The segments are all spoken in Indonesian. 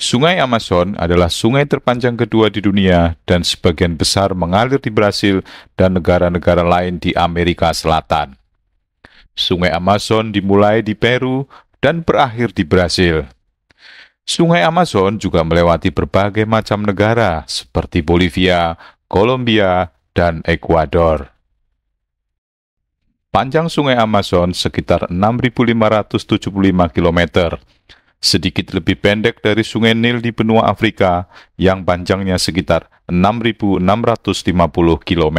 Sungai Amazon adalah sungai terpanjang kedua di dunia dan sebagian besar mengalir di Brasil dan negara-negara lain di Amerika Selatan. Sungai Amazon dimulai di Peru dan berakhir di Brasil. Sungai Amazon juga melewati berbagai macam negara seperti Bolivia, Kolombia, dan Ekuador. Panjang sungai Amazon sekitar 6.575 km sedikit lebih pendek dari Sungai Nil di benua Afrika yang panjangnya sekitar 6.650 km.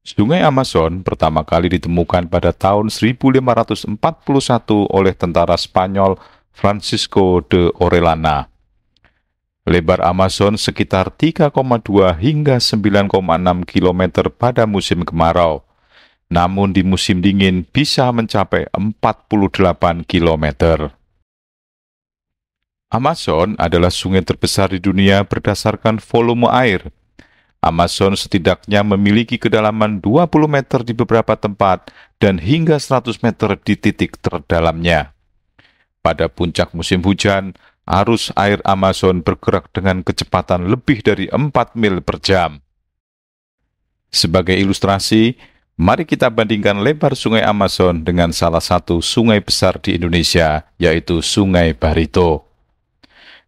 Sungai Amazon pertama kali ditemukan pada tahun 1541 oleh tentara Spanyol Francisco de Orellana. Lebar Amazon sekitar 3,2 hingga 9,6 km pada musim kemarau namun di musim dingin bisa mencapai 48 km. Amazon adalah sungai terbesar di dunia berdasarkan volume air. Amazon setidaknya memiliki kedalaman 20 meter di beberapa tempat dan hingga 100 meter di titik terdalamnya. Pada puncak musim hujan, arus air Amazon bergerak dengan kecepatan lebih dari 4 mil per jam. Sebagai ilustrasi, Mari kita bandingkan lebar sungai Amazon dengan salah satu sungai besar di Indonesia, yaitu Sungai Barito.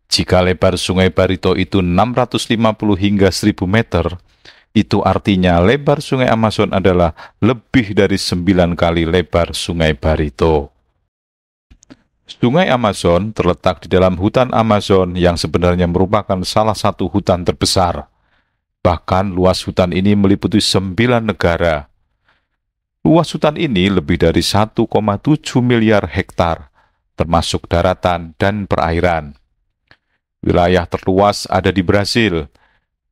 Jika lebar sungai Barito itu 650 hingga 1000 meter, itu artinya lebar sungai Amazon adalah lebih dari 9 kali lebar sungai Barito. Sungai Amazon terletak di dalam hutan Amazon yang sebenarnya merupakan salah satu hutan terbesar. Bahkan luas hutan ini meliputi 9 negara, Luas hutan ini lebih dari 1,7 miliar hektar, termasuk daratan dan perairan. Wilayah terluas ada di Brasil,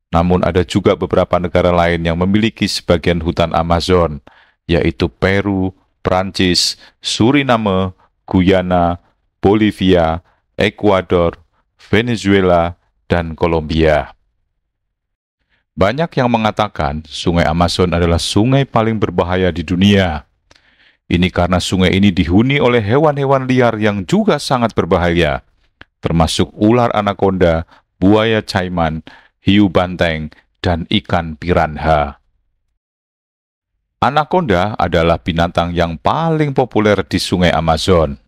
namun ada juga beberapa negara lain yang memiliki sebagian hutan Amazon, yaitu Peru, Prancis, Suriname, Guyana, Bolivia, Ecuador, Venezuela, dan Kolombia. Banyak yang mengatakan sungai Amazon adalah sungai paling berbahaya di dunia. Ini karena sungai ini dihuni oleh hewan-hewan liar yang juga sangat berbahaya, termasuk ular anaconda, buaya caiman, hiu banteng, dan ikan piranha. Anaconda adalah binatang yang paling populer di sungai Amazon.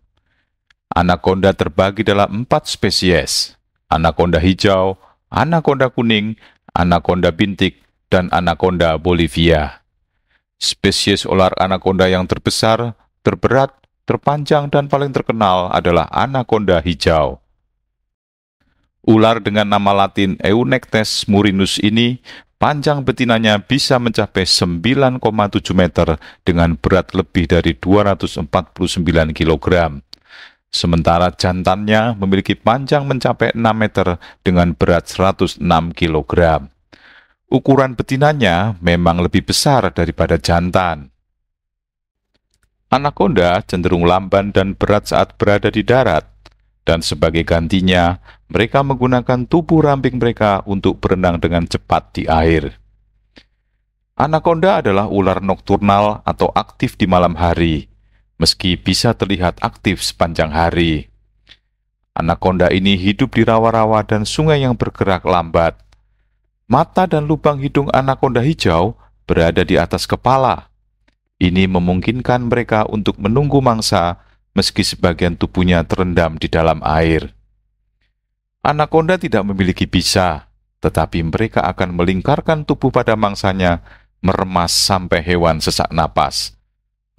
Anaconda terbagi dalam empat spesies, anaconda hijau, anaconda kuning, anaconda bintik, dan anaconda Bolivia. Spesies ular anaconda yang terbesar, terberat, terpanjang, dan paling terkenal adalah anaconda hijau. Ular dengan nama latin Eunectes murinus ini panjang betinanya bisa mencapai 9,7 meter dengan berat lebih dari 249 kg. Sementara jantannya memiliki panjang mencapai 6 meter dengan berat 106 kg. Ukuran betinanya memang lebih besar daripada jantan. Anaconda cenderung lamban dan berat saat berada di darat, dan sebagai gantinya, mereka menggunakan tubuh ramping mereka untuk berenang dengan cepat di air. Anaconda adalah ular nokturnal atau aktif di malam hari, meski bisa terlihat aktif sepanjang hari. anak konda ini hidup di rawa-rawa dan sungai yang bergerak lambat. Mata dan lubang hidung anak konda hijau berada di atas kepala. Ini memungkinkan mereka untuk menunggu mangsa meski sebagian tubuhnya terendam di dalam air. Anak konda tidak memiliki bisa, tetapi mereka akan melingkarkan tubuh pada mangsanya, meremas sampai hewan sesak napas.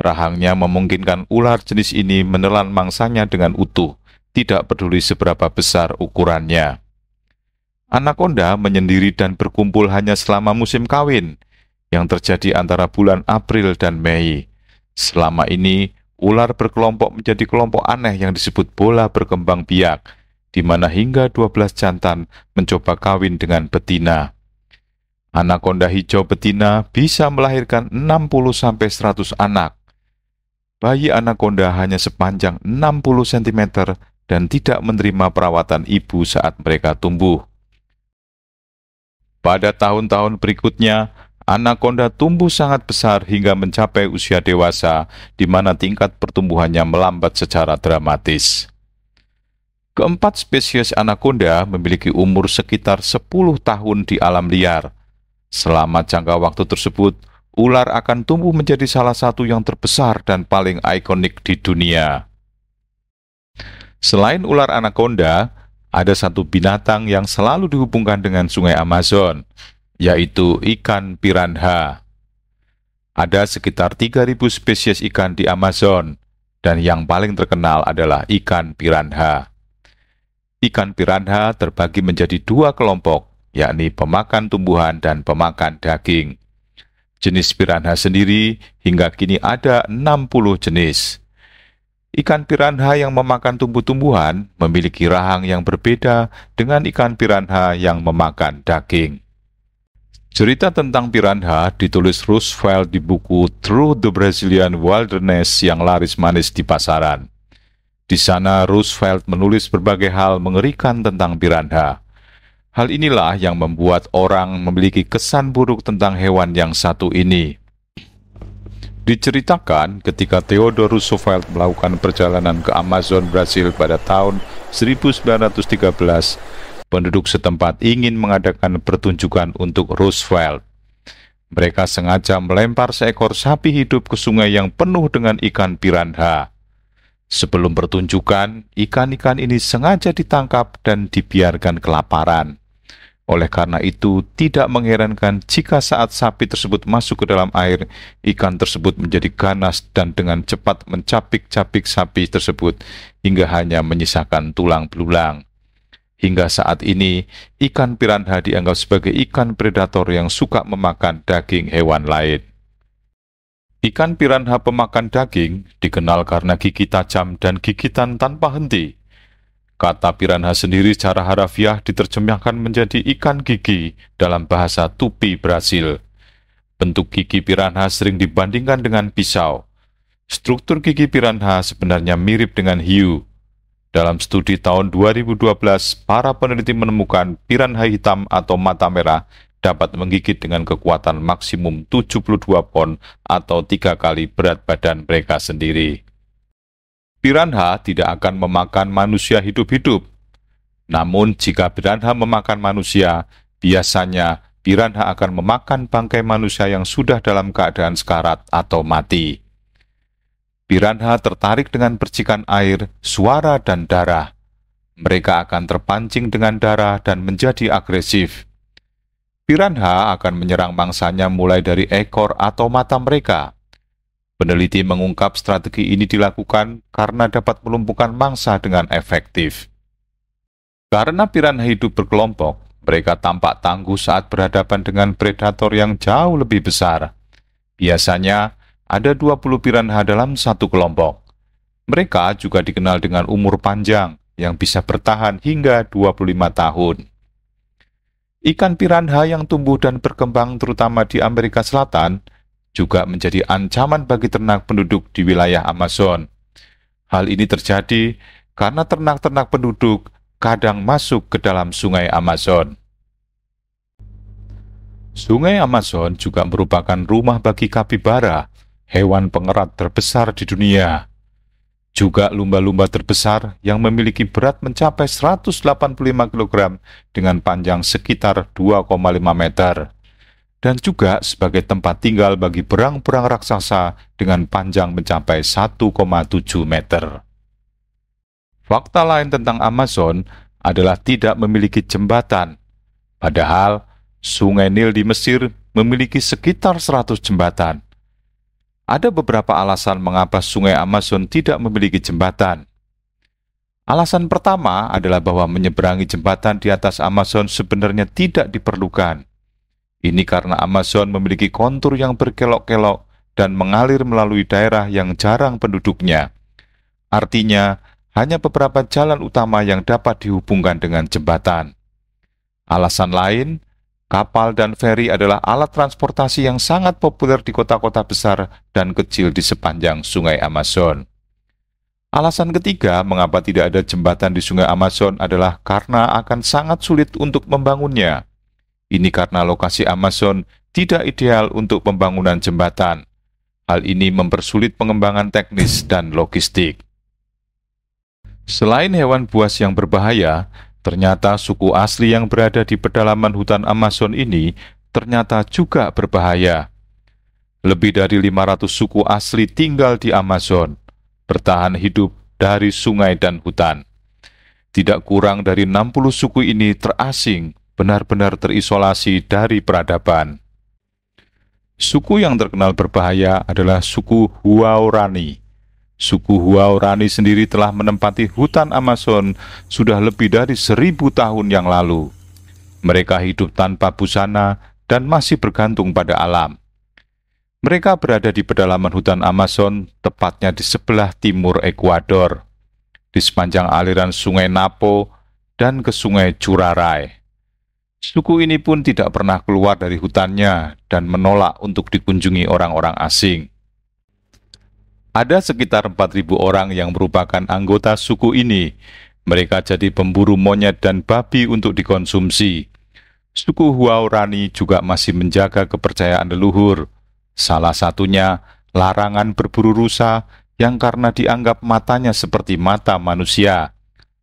Rahangnya memungkinkan ular jenis ini menelan mangsanya dengan utuh, tidak peduli seberapa besar ukurannya. Anakonda menyendiri dan berkumpul hanya selama musim kawin, yang terjadi antara bulan April dan Mei. Selama ini, ular berkelompok menjadi kelompok aneh yang disebut bola berkembang biak, di mana hingga 12 jantan mencoba kawin dengan betina. Anakonda hijau betina bisa melahirkan 60-100 anak, bayi anaconda hanya sepanjang 60 cm dan tidak menerima perawatan ibu saat mereka tumbuh. Pada tahun-tahun berikutnya, anaconda tumbuh sangat besar hingga mencapai usia dewasa, di mana tingkat pertumbuhannya melambat secara dramatis. Keempat spesies anaconda memiliki umur sekitar 10 tahun di alam liar. Selama jangka waktu tersebut, ular akan tumbuh menjadi salah satu yang terbesar dan paling ikonik di dunia. Selain ular anaconda, ada satu binatang yang selalu dihubungkan dengan sungai Amazon, yaitu ikan piranha. Ada sekitar 3.000 spesies ikan di Amazon, dan yang paling terkenal adalah ikan piranha. Ikan piranha terbagi menjadi dua kelompok, yakni pemakan tumbuhan dan pemakan daging jenis piranha sendiri hingga kini ada 60 jenis. Ikan piranha yang memakan tumbuh-tumbuhan memiliki rahang yang berbeda dengan ikan piranha yang memakan daging. Cerita tentang piranha ditulis Roosevelt di buku Through the Brazilian Wilderness yang laris manis di pasaran. Di sana Roosevelt menulis berbagai hal mengerikan tentang piranha. Hal inilah yang membuat orang memiliki kesan buruk tentang hewan yang satu ini. Diceritakan ketika Theodore Roosevelt melakukan perjalanan ke Amazon Brasil pada tahun 1913, penduduk setempat ingin mengadakan pertunjukan untuk Roosevelt. Mereka sengaja melempar seekor sapi hidup ke sungai yang penuh dengan ikan piranha. Sebelum pertunjukan, ikan-ikan ini sengaja ditangkap dan dibiarkan kelaparan. Oleh karena itu, tidak mengherankan jika saat sapi tersebut masuk ke dalam air, ikan tersebut menjadi ganas dan dengan cepat mencapik-capik sapi tersebut hingga hanya menyisakan tulang belulang. Hingga saat ini, ikan piranha dianggap sebagai ikan predator yang suka memakan daging hewan lain. Ikan piranha pemakan daging dikenal karena gigi tajam dan gigitan tanpa henti. Kata piranha sendiri secara harafiah diterjemahkan menjadi ikan gigi dalam bahasa Tupi Brasil. Bentuk gigi piranha sering dibandingkan dengan pisau. Struktur gigi piranha sebenarnya mirip dengan hiu. Dalam studi tahun 2012, para peneliti menemukan piranha hitam atau mata merah dapat menggigit dengan kekuatan maksimum 72 pon atau tiga kali berat badan mereka sendiri piranha tidak akan memakan manusia hidup-hidup. Namun jika piranha memakan manusia, biasanya piranha akan memakan bangkai manusia yang sudah dalam keadaan sekarat atau mati. Piranha tertarik dengan percikan air, suara, dan darah. Mereka akan terpancing dengan darah dan menjadi agresif. Piranha akan menyerang mangsanya mulai dari ekor atau mata mereka. Peneliti mengungkap strategi ini dilakukan karena dapat melumpuhkan mangsa dengan efektif. Karena piranha hidup berkelompok, mereka tampak tangguh saat berhadapan dengan predator yang jauh lebih besar. Biasanya, ada 20 piranha dalam satu kelompok. Mereka juga dikenal dengan umur panjang, yang bisa bertahan hingga 25 tahun. Ikan piranha yang tumbuh dan berkembang terutama di Amerika Selatan – juga menjadi ancaman bagi ternak penduduk di wilayah Amazon. Hal ini terjadi karena ternak-ternak penduduk kadang masuk ke dalam sungai Amazon. Sungai Amazon juga merupakan rumah bagi kapibara, hewan pengerat terbesar di dunia. Juga lumba-lumba terbesar yang memiliki berat mencapai 185 kg dengan panjang sekitar 2,5 meter dan juga sebagai tempat tinggal bagi berang-berang raksasa dengan panjang mencapai 1,7 meter. Fakta lain tentang Amazon adalah tidak memiliki jembatan, padahal Sungai Nil di Mesir memiliki sekitar 100 jembatan. Ada beberapa alasan mengapa Sungai Amazon tidak memiliki jembatan. Alasan pertama adalah bahwa menyeberangi jembatan di atas Amazon sebenarnya tidak diperlukan. Ini karena Amazon memiliki kontur yang berkelok-kelok dan mengalir melalui daerah yang jarang penduduknya. Artinya, hanya beberapa jalan utama yang dapat dihubungkan dengan jembatan. Alasan lain, kapal dan feri adalah alat transportasi yang sangat populer di kota-kota besar dan kecil di sepanjang Sungai Amazon. Alasan ketiga mengapa tidak ada jembatan di Sungai Amazon adalah karena akan sangat sulit untuk membangunnya. Ini karena lokasi Amazon tidak ideal untuk pembangunan jembatan. Hal ini mempersulit pengembangan teknis dan logistik. Selain hewan buas yang berbahaya, ternyata suku asli yang berada di pedalaman hutan Amazon ini ternyata juga berbahaya. Lebih dari 500 suku asli tinggal di Amazon, bertahan hidup dari sungai dan hutan. Tidak kurang dari 60 suku ini terasing benar-benar terisolasi dari peradaban. Suku yang terkenal berbahaya adalah suku Huaorani. Suku Huaorani sendiri telah menempati hutan Amazon sudah lebih dari seribu tahun yang lalu. Mereka hidup tanpa busana dan masih bergantung pada alam. Mereka berada di pedalaman hutan Amazon, tepatnya di sebelah timur Ekuador, di sepanjang aliran sungai Napo dan ke sungai Curaray. Suku ini pun tidak pernah keluar dari hutannya dan menolak untuk dikunjungi orang-orang asing. Ada sekitar 4.000 orang yang merupakan anggota suku ini. Mereka jadi pemburu monyet dan babi untuk dikonsumsi. Suku Huaorani juga masih menjaga kepercayaan leluhur. Salah satunya larangan berburu rusa yang karena dianggap matanya seperti mata manusia.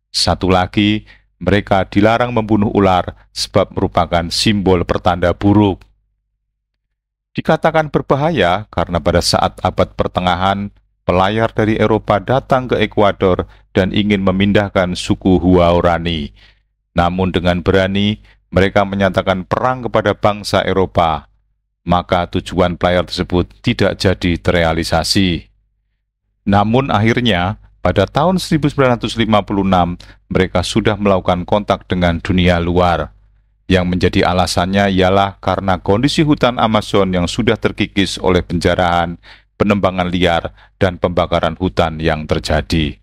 Satu lagi, mereka dilarang membunuh ular sebab merupakan simbol pertanda buruk. Dikatakan berbahaya karena pada saat abad pertengahan, pelayar dari Eropa datang ke Ekuador dan ingin memindahkan suku Huaorani. Namun dengan berani, mereka menyatakan perang kepada bangsa Eropa. Maka tujuan pelayar tersebut tidak jadi terrealisasi. Namun akhirnya, pada tahun 1956, mereka sudah melakukan kontak dengan dunia luar. Yang menjadi alasannya ialah karena kondisi hutan Amazon yang sudah terkikis oleh penjarahan, penembangan liar, dan pembakaran hutan yang terjadi.